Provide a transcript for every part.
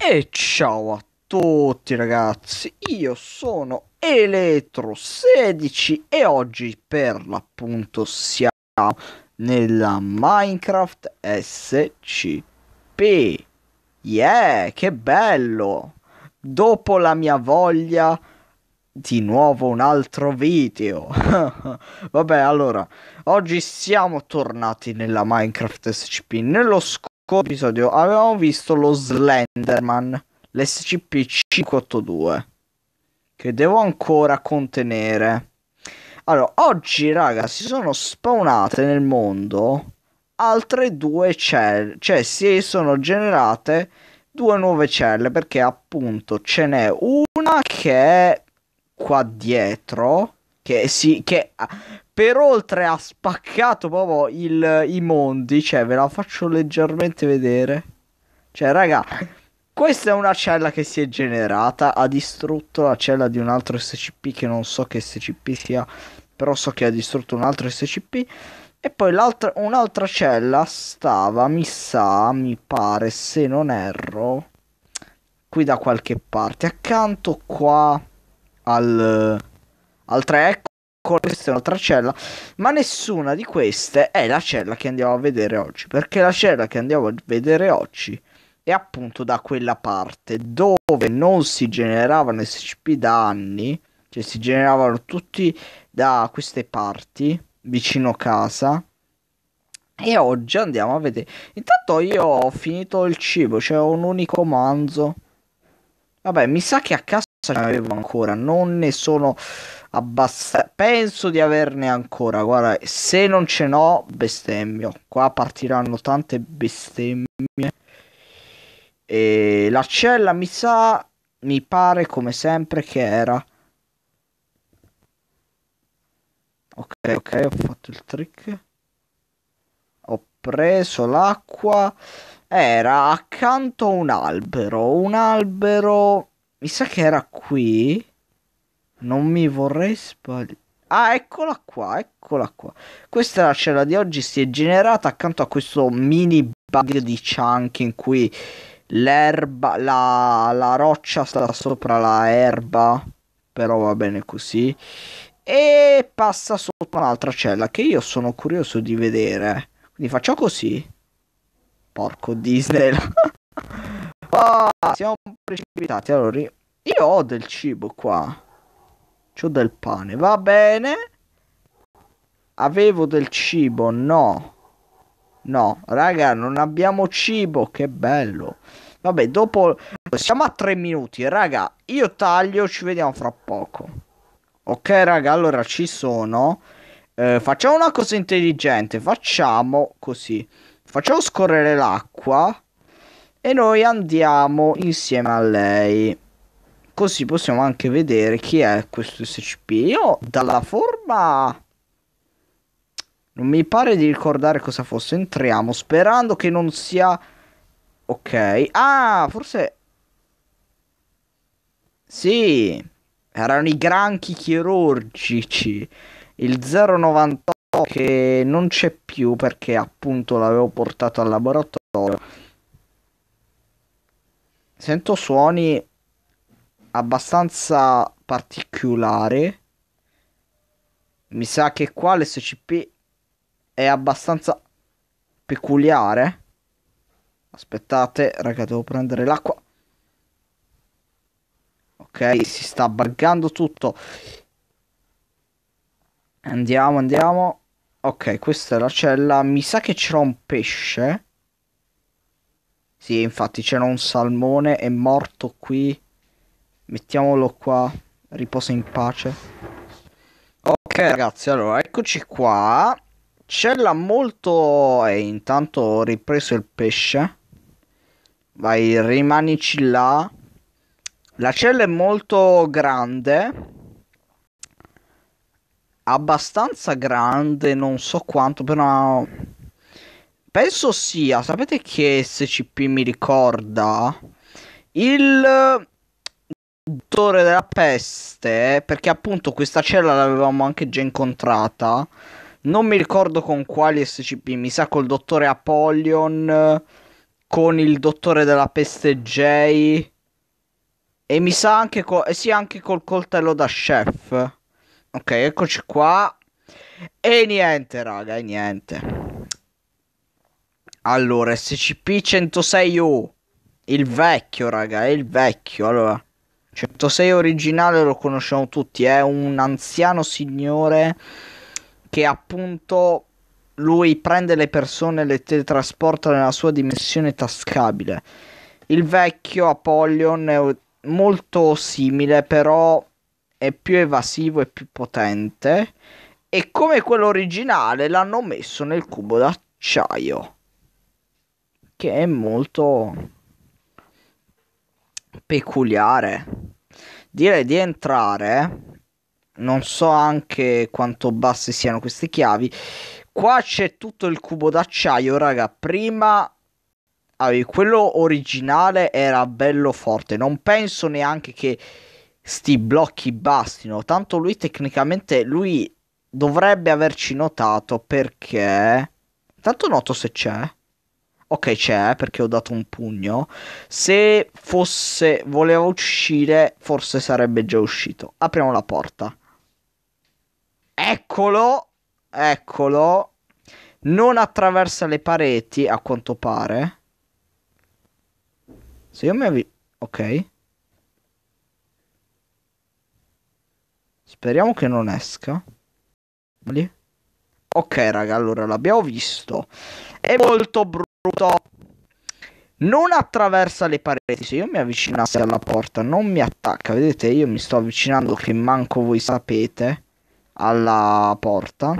E ciao a tutti ragazzi, io sono eletro 16 e oggi per l'appunto siamo nella Minecraft SCP. Yeah, che bello! Dopo la mia voglia di nuovo un altro video. Vabbè, allora, oggi siamo tornati nella Minecraft SCP. Nello scorso episodio avevamo visto lo Slenderman, l'SCP-582, che devo ancora contenere. Allora, oggi, raga, si sono spawnate nel mondo altre due celle, cioè si sono generate due nuove celle, perché appunto ce n'è una che è qua dietro, che, si, che per oltre ha spaccato proprio il, i mondi. Cioè, ve la faccio leggermente vedere. Cioè, raga, questa è una cella che si è generata. Ha distrutto la cella di un altro SCP che non so che SCP sia. Però so che ha distrutto un altro SCP. E poi un'altra cella stava, mi sa, mi pare, se non erro, qui da qualche parte, accanto qua al, al 3 ancora questa è un'altra cella, ma nessuna di queste è la cella che andiamo a vedere oggi, perché la cella che andiamo a vedere oggi è appunto da quella parte dove non si generavano SCP da anni, cioè si generavano tutti da queste parti vicino casa. E oggi andiamo a vedere. Intanto io ho finito il cibo, c'è cioè un unico manzo. Vabbè, mi sa che a casa ce l'avevo ancora, non ne sono abbastanza. Penso di averne ancora. Guarda, se non ce n'ho, bestemmio. Qua partiranno tante bestemmie. E la cella mi sa. Mi pare come sempre che era. Ok, ok, ho fatto il trick. Ho preso l'acqua. Era accanto a un albero. Un albero. Mi sa che era qui. Non mi vorrei sbagliare. Ah, eccola qua, eccola qua. Questa è la cella di oggi, si è generata accanto a questo mini bug di chunk in cui l'erba, la, la roccia sta sopra la erba, però va bene così, e passa sotto un'altra cella che io sono curioso di vedere. Quindi faccio così. Porco Disney. ah, siamo precipitati. Allora, io ho del cibo qua. C'ho del pane, va bene. Avevo del cibo, no. No, raga, non abbiamo cibo, che bello. Vabbè, dopo... Siamo a tre minuti, raga. Io taglio, ci vediamo fra poco. Ok, raga, allora ci sono. Eh, facciamo una cosa intelligente. Facciamo così. Facciamo scorrere l'acqua. E noi andiamo insieme a lei. Così possiamo anche vedere chi è questo SCP. Io dalla forma non mi pare di ricordare cosa fosse. Entriamo sperando che non sia... Ok. Ah, forse... Sì. Erano i granchi chirurgici. Il 098 che non c'è più perché appunto l'avevo portato al laboratorio. Sento suoni abbastanza particolare. Mi sa che qua l'SCP è abbastanza peculiare. Aspettate, raga, devo prendere l'acqua. Ok, si sta buggando tutto. Andiamo, andiamo. Ok, questa è la cella. Mi sa che c'era un pesce. Sì, infatti c'era un salmone, è morto qui. Mettiamolo qua. Riposa in pace. Ok ragazzi, allora eccoci qua. C'è la molto... E eh, intanto ho ripreso il pesce. Vai, rimanici là. La cella è molto grande. Abbastanza grande, non so quanto, però... Penso sia, sapete che SCP mi ricorda? Il Dottore della peste, perché appunto questa cella l'avevamo anche già incontrata. Non mi ricordo con quali SCP, mi sa col dottore Apollyon, con il dottore della peste J. E mi sa anche, co- eh sì, anche col coltello da chef. Ok, eccoci qua. E niente, raga, e niente. Allora, SCP-106U. Il vecchio, raga, è il vecchio. Allora, 106 originale lo conosciamo tutti, è un anziano signore che appunto lui prende le persone e le teletrasporta nella sua dimensione tascabile. Il vecchio Apollyon è molto simile, però è più evasivo e più potente. E come quello originale l'hanno messo nel cubo d'acciaio, che è molto peculiare direi di entrare non so anche quanto basse siano queste chiavi qua c'è tutto il cubo d'acciaio raga prima allora, quello originale era bello forte non penso neanche che sti blocchi bastino tanto lui tecnicamente lui dovrebbe averci notato perché tanto noto se c'è ok c'è perché ho dato un pugno se fosse voleva uscire forse sarebbe già uscito apriamo la porta eccolo eccolo non attraversa le pareti a quanto pare se io mi avvi ok speriamo che non esca lì Ok, raga, allora l'abbiamo visto. È molto brutto ruota non attraversa le pareti. Se io mi avvicinassi alla porta, non mi attacca. Vedete, io mi sto avvicinando, che manco voi sapete, alla porta.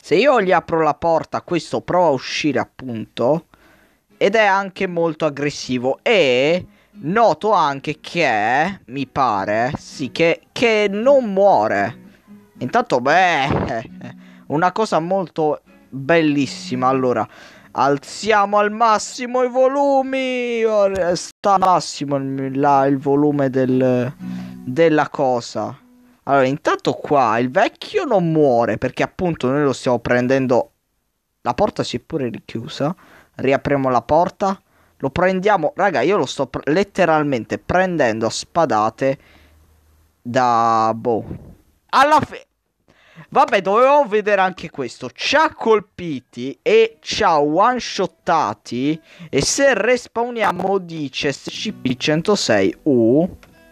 Se io gli apro la porta, questo prova a uscire, appunto. Ed è anche molto aggressivo. E noto anche che, mi pare, sì, che, che non muore. Intanto, beh, una cosa molto bellissima. Allora, alziamo al massimo i volumi sta al massimo il, la, il volume del, della cosa allora intanto qua il vecchio non muore perché appunto noi lo stiamo prendendo la porta si è pure richiusa riapriamo la porta lo prendiamo raga io lo sto pre- letteralmente prendendo a spadate da boh alla fine Vabbè, dovevamo vedere anche questo. Ci ha colpiti e ci ha one-shottati. E se respawniamo dice SCP-106U.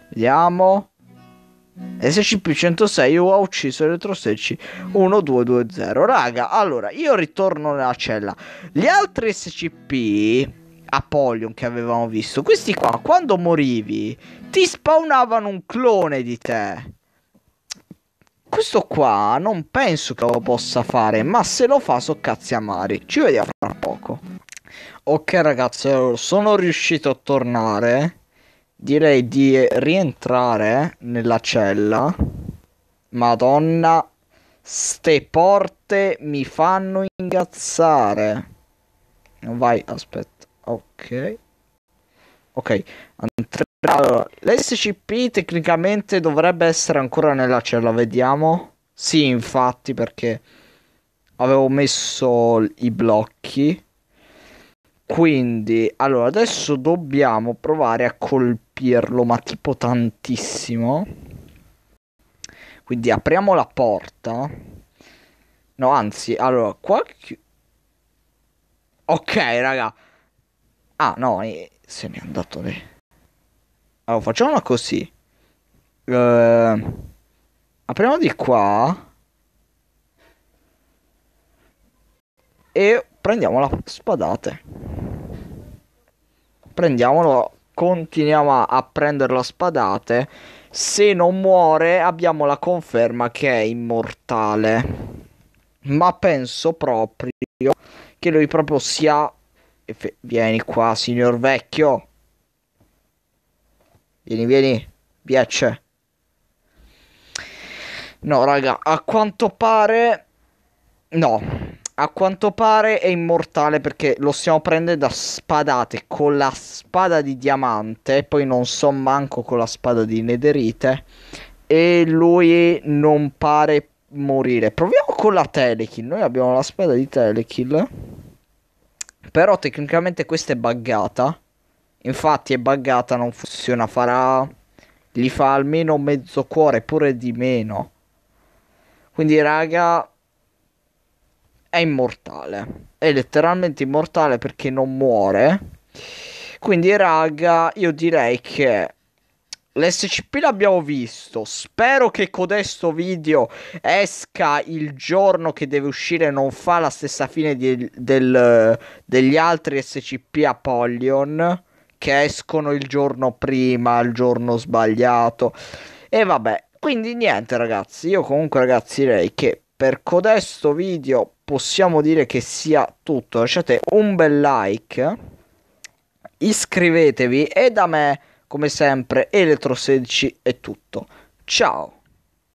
Vediamo. SCP-106 u ha ucciso elettrostecci 1220. Raga, allora, io ritorno nella cella. Gli altri SCP... Apollyon che avevamo visto. Questi qua, quando morivi, ti spawnavano un clone di te. Questo qua non penso che lo possa fare, ma se lo fa so cazzi amari. Ci vediamo fra poco. Ok ragazzi, sono riuscito a tornare. Direi di rientrare nella cella. Madonna, ste porte mi fanno ingazzare. Vai, aspetta. Ok. Ok, andremo allora, l'SCP tecnicamente dovrebbe essere ancora nella cella, vediamo. Sì, infatti, perché avevo messo i blocchi. Quindi, allora, adesso dobbiamo provare a colpirlo, ma tipo tantissimo. Quindi apriamo la porta. No, anzi, allora, qua... Ok, raga. Ah, no, se n'è andato lì. Allora, facciamola così. Eh, apriamo di qua. E prendiamo la spadate. Prendiamolo. Continuiamo a, a prendere la spadate. Se non muore abbiamo la conferma che è immortale. Ma penso proprio che lui proprio sia... Vieni qua, signor vecchio. Vieni, vieni. Piace. No, raga, a quanto pare... No. A quanto pare è immortale perché lo stiamo prendendo da spadate con la spada di diamante. Poi non so manco con la spada di nederite. E lui non pare morire. Proviamo con la telekill. Noi abbiamo la spada di telekill. Però tecnicamente questa è buggata. Infatti è buggata, non funziona, farà... Gli fa almeno mezzo cuore, pure di meno. Quindi raga... È immortale. È letteralmente immortale perché non muore. Quindi raga, io direi che... L'SCP l'abbiamo visto. Spero che codesto video esca il giorno che deve uscire. e Non fa la stessa fine di, del, degli altri SCP Apollyon che escono il giorno prima, il giorno sbagliato. E vabbè, quindi niente ragazzi, io comunque ragazzi direi che per codesto video possiamo dire che sia tutto. Lasciate un bel like, iscrivetevi e da me, come sempre, Elettro16 è tutto. Ciao!